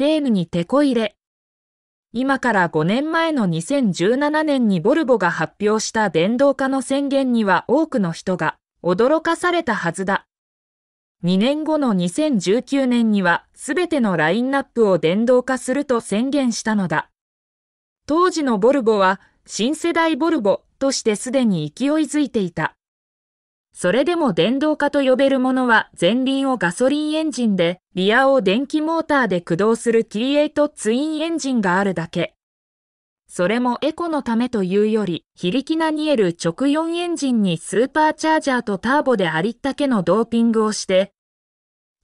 セールにてこ入れ。今から5年前の2017年にボルボが発表した電動化の宣言には多くの人が驚かされたはずだ。2年後の2019年には全てのラインナップを電動化すると宣言したのだ。当時のボルボは新世代ボルボとしてすでに勢いづいていた。それでも電動化と呼べるものは前輪をガソリンエンジンで、リアを電気モーターで駆動する T8 ツインエンジンがあるだけ。それもエコのためというより、非力なニエル直4エンジンにスーパーチャージャーとターボでありったけのドーピングをして、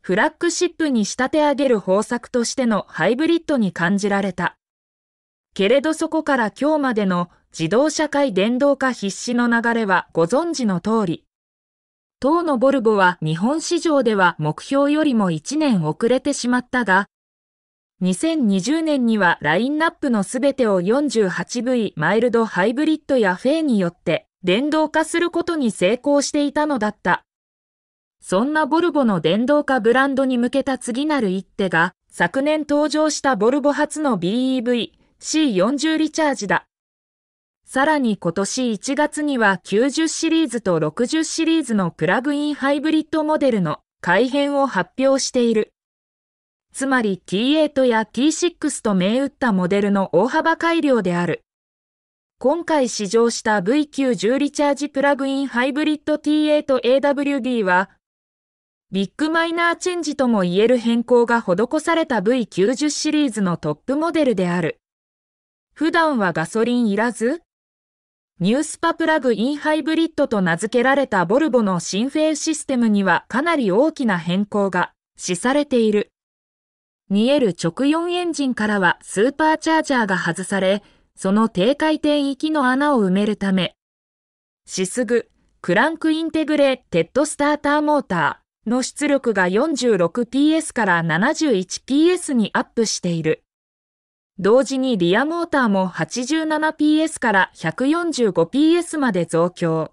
フラッグシップに仕立て上げる方策としてのハイブリッドに感じられた。けれどそこから今日までの自動車界電動化必至の流れはご存知の通り、当のボルボは日本市場では目標よりも1年遅れてしまったが、2020年にはラインナップのすべてを 48V マイルドハイブリッドやフェイによって電動化することに成功していたのだった。そんなボルボの電動化ブランドに向けた次なる一手が、昨年登場したボルボ初の BEV C40 リチャージだ。さらに今年1月には90シリーズと60シリーズのプラグインハイブリッドモデルの改変を発表している。つまり T8 や T6 と銘打ったモデルの大幅改良である。今回試乗した V90 リチャージプラグインハイブリッド T8AWD は、ビッグマイナーチェンジとも言える変更が施された V90 シリーズのトップモデルである。普段はガソリンいらず、ニュースパプラグインハイブリッドと名付けられたボルボの新フェイシステムにはかなり大きな変更がしされている。える直4エンジンからはスーパーチャージャーが外され、その低回転域の穴を埋めるため、シスグ、クランクインテグレテッドスターターモーターの出力が 46PS から 71PS にアップしている。同時にリアモーターも 87PS から 145PS まで増強。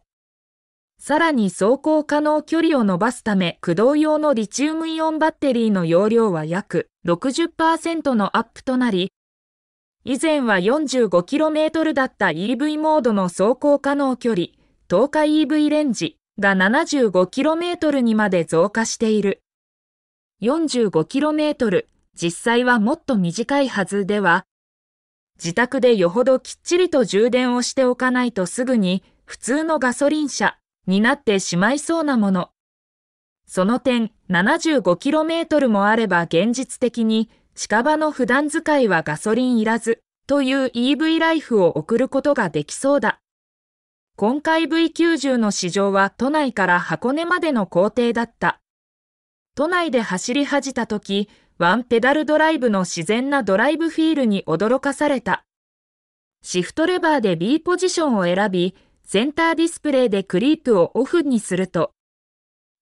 さらに走行可能距離を伸ばすため、駆動用のリチウムイオンバッテリーの容量は約60%のアップとなり、以前は 45km だった EV モードの走行可能距離、10日 EV レンジが 75km にまで増加している。45km 実際はもっと短いはずでは、自宅でよほどきっちりと充電をしておかないとすぐに普通のガソリン車になってしまいそうなもの。その点 75km もあれば現実的に近場の普段使いはガソリンいらずという EV ライフを送ることができそうだ。今回 V90 の市場は都内から箱根までの工程だった。都内で走り始めた時、ワンペダルドライブの自然なドライブフィールに驚かされた。シフトレバーで B ポジションを選び、センターディスプレイでクリープをオフにすると、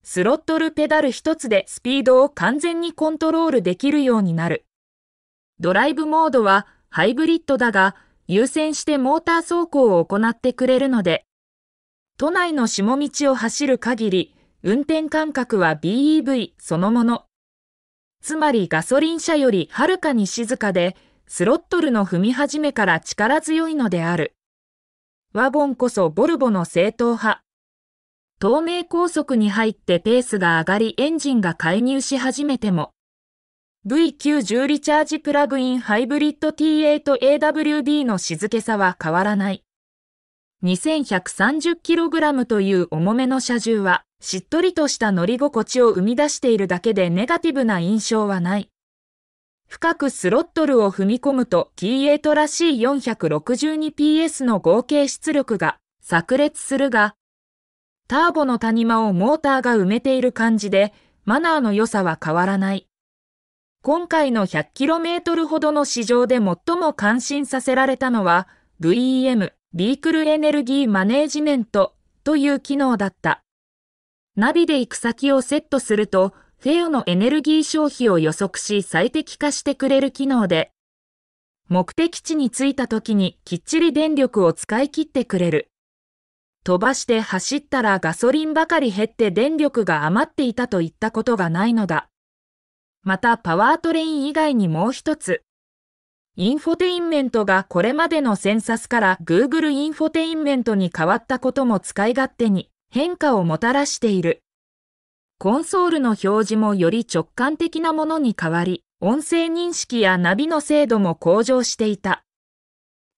スロットルペダル一つでスピードを完全にコントロールできるようになる。ドライブモードはハイブリッドだが、優先してモーター走行を行ってくれるので、都内の下道を走る限り、運転間隔は BEV そのもの。つまりガソリン車よりはるかに静かで、スロットルの踏み始めから力強いのである。ワゴンこそボルボの正統派。透明高速に入ってペースが上がりエンジンが介入し始めても、V90 リチャージプラグインハイブリッド T8AWB の静けさは変わらない。2130kg という重めの車重は、しっとりとした乗り心地を生み出しているだけでネガティブな印象はない。深くスロットルを踏み込むと T8 らしい 462PS の合計出力が炸裂するが、ターボの谷間をモーターが埋めている感じで、マナーの良さは変わらない。今回の 100km ほどの市場で最も感心させられたのは、VEM、ビークルエネルギーマネージメントという機能だった。ナビで行く先をセットすると、フェオのエネルギー消費を予測し最適化してくれる機能で、目的地に着いた時にきっちり電力を使い切ってくれる。飛ばして走ったらガソリンばかり減って電力が余っていたといったことがないのだ。またパワートレイン以外にもう一つ。インフォテインメントがこれまでのセンサスから Google インフォテインメントに変わったことも使い勝手に。変化をもたらしている。コンソールの表示もより直感的なものに変わり、音声認識やナビの精度も向上していた。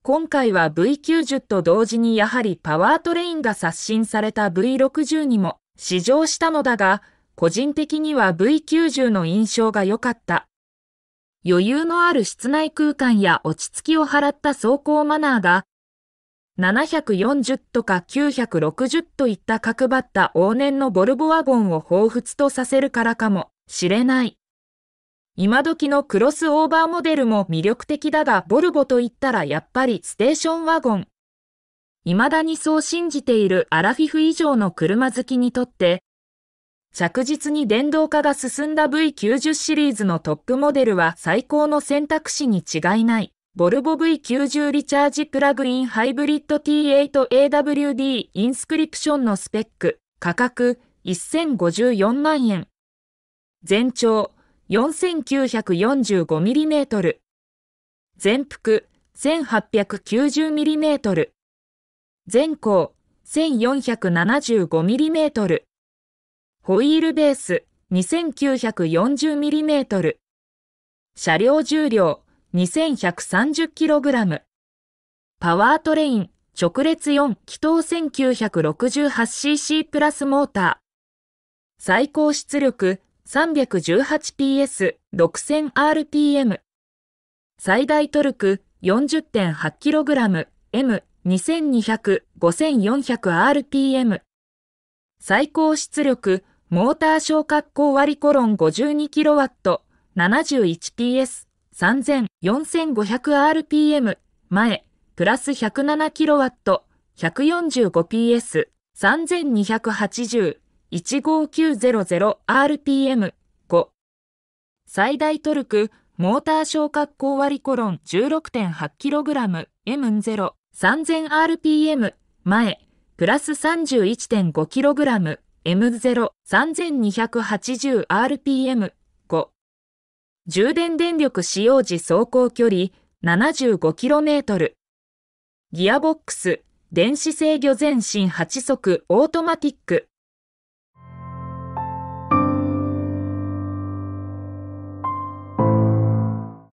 今回は V90 と同時にやはりパワートレインが刷新された V60 にも試乗したのだが、個人的には V90 の印象が良かった。余裕のある室内空間や落ち着きを払った走行マナーが740とか960といった角張った往年のボルボワゴンを彷彿とさせるからかもしれない。今時のクロスオーバーモデルも魅力的だが、ボルボと言ったらやっぱりステーションワゴン。未だにそう信じているアラフィフ以上の車好きにとって、着実に電動化が進んだ V90 シリーズのトップモデルは最高の選択肢に違いない。ボルボ V90 リチャージプラグインハイブリッド T8AWD インスクリプションのスペック、価格1054万円。全長 4945mm。全幅 1890mm。全高 1475mm。ホイールベース 2940mm。車両重量 2130kg。パワートレイン、直列4気筒 1968cc プラスモーター。最高出力 318PS6000rpm。最大トルク 40.8kg M2200-5400rpm。最高出力モーター小滑降割コロン 52kW71PS 3000-4500rpm 前、プラス 107kW、145ps、3280、15900rpm、5。最大トルク、モーター小滑降割りコロン 16.8kg、M0、3000rpm、前、プラス 31.5kg、M0、3280rpm、充電電力使用時走行距離 75km ギアボックス電子制御前進8速オートマティック